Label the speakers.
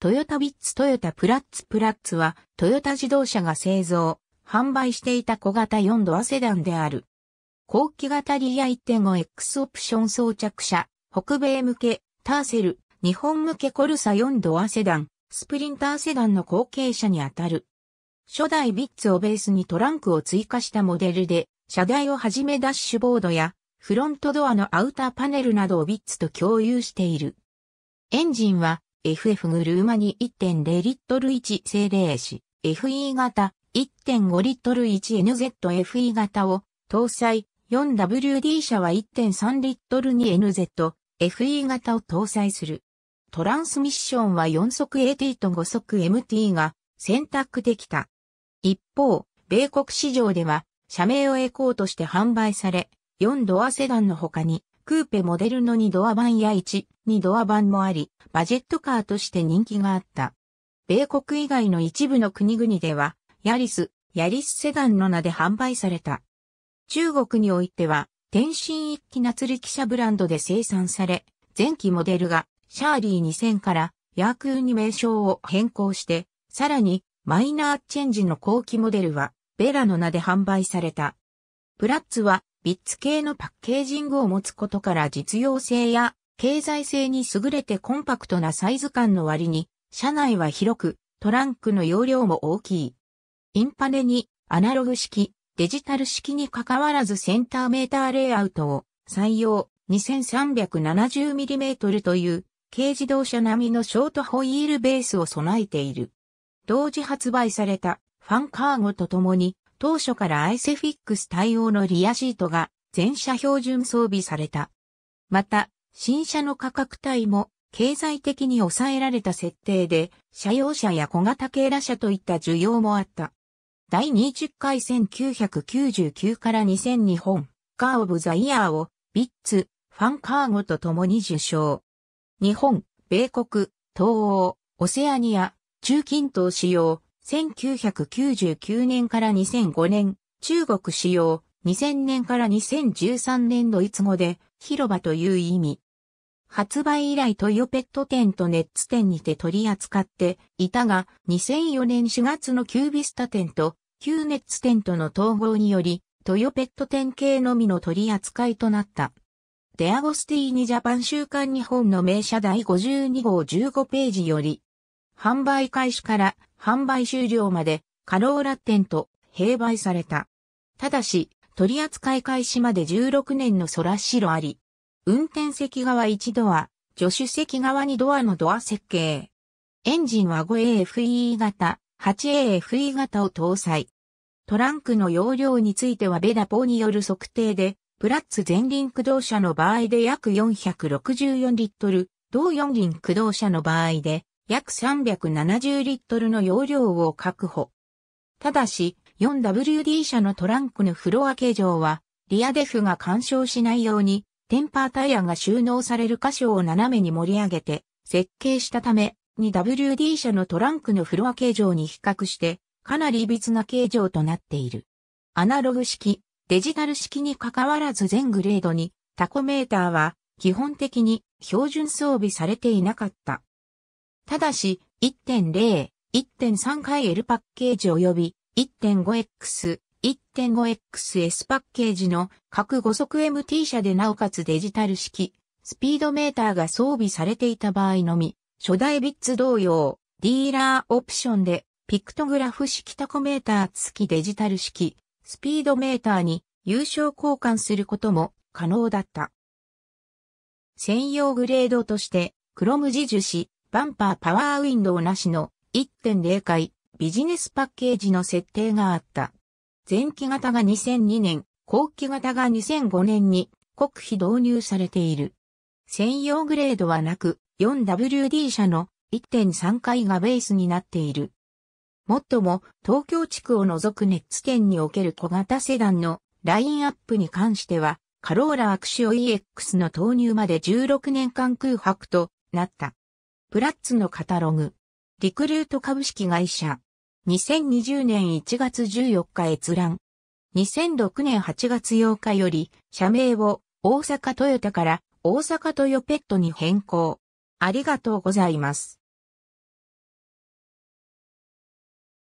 Speaker 1: トヨタビッツトヨタプラッツプラッツは、トヨタ自動車が製造、販売していた小型4ドアセダンである。後期型リア 1.5X オプション装着車、北米向け、ターセル、日本向けコルサ4ドアセダン、スプリンターセダンの後継者にあたる。初代ビッツをベースにトランクを追加したモデルで、車台をはじめダッシュボードや、フロントドアのアウターパネルなどをビッツと共有している。エンジンは FF グルーマに1.0リットル1精霊子 FE 型1.5リットル 1NZFE 型を搭載 4WD 車は1.3リットル 2NZFE 型を搭載する。トランスミッションは4速 AT と5速 MT が選択できた。一方、米国市場では社名をエコーとして販売され、4ドアセダンの他にクーペモデルの2ドア版や1、2ドア版もあり、バジェットカーとして人気があった。米国以外の一部の国々では、ヤリス、ヤリスセダンの名で販売された。中国においては、天津一釣夏力車ブランドで生産され、前期モデルがシャーリー2000からヤークーに名称を変更して、さらにマイナーチェンジの後期モデルはベラの名で販売された。プラッツはビッツ系のパッケージングを持つことから実用性や経済性に優れてコンパクトなサイズ感の割に、車内は広く、トランクの容量も大きい。インパネにアナログ式、デジタル式に関わらずセンターメーターレイアウトを採用 2370mm という軽自動車並みのショートホイールベースを備えている。同時発売されたファンカーゴとともに当初からアイセフィックス対応のリアシートが全車標準装備された。また、新車の価格帯も経済的に抑えられた設定で、車用車や小型軽ラ車といった需要もあった。第20回1999から2000日本、カー・オブ・ザ・イヤーを、ビッツ、ファン・カーゴと共に受賞。日本、米国、東欧、オセアニア、中近東使用、1999年から2005年、中国使用、2000年から2013年ドイツ語で、広場という意味。発売以来トヨペット店とネッツ店にて取り扱っていたが、2004年4月のキュービスタ店とキューネッツ店との統合により、トヨペット店系のみの取り扱いとなった。デアゴスティーニジャパン週刊日本の名車第52号15ページより、販売開始から販売終了までカローラ店と併売された。ただし、取扱い開始まで16年の空白あり。運転席側1ドア、助手席側にドアのドア設計。エンジンは 5AFE 型、8AFE 型を搭載。トランクの容量についてはベダポーによる測定で、プラッツ前輪駆動車の場合で約464リットル、同4輪駆動車の場合で約370リットルの容量を確保。ただし、4WD 車のトランクのフロア形状は、リアデフが干渉しないように、テンパータイヤが収納される箇所を斜めに盛り上げて設計したため、2WD 車のトランクのフロア形状に比較して、かなり歪な形状となっている。アナログ式、デジタル式に関わらず全グレードに、タコメーターは基本的に標準装備されていなかった。ただし、1.0、1.3回 L パッケージ及び 1.5X、1.5XS パッケージの各5速 MT 車でなおかつデジタル式、スピードメーターが装備されていた場合のみ、初代ビッツ同様、ディーラーオプションで、ピクトグラフ式タコメーター付きデジタル式、スピードメーターに優勝交換することも可能だった。専用グレードとして、クロム自樹し、バンパーパワーウィンドウなしの1.0回ビジネスパッケージの設定があった。前期型が2002年、後期型が2005年に国費導入されている。専用グレードはなく、4WD 車の1.3回がベースになっている。もっとも、東京地区を除くネッツ圏における小型セダンのラインアップに関しては、カローラアクシオ EX の投入まで16年間空白となった。プラッツのカタログ。リクルート株式会社。2020年1月14日閲覧。2006年8月8日より、社名を大阪トヨタから大阪トヨペットに変更。ありがとうございます。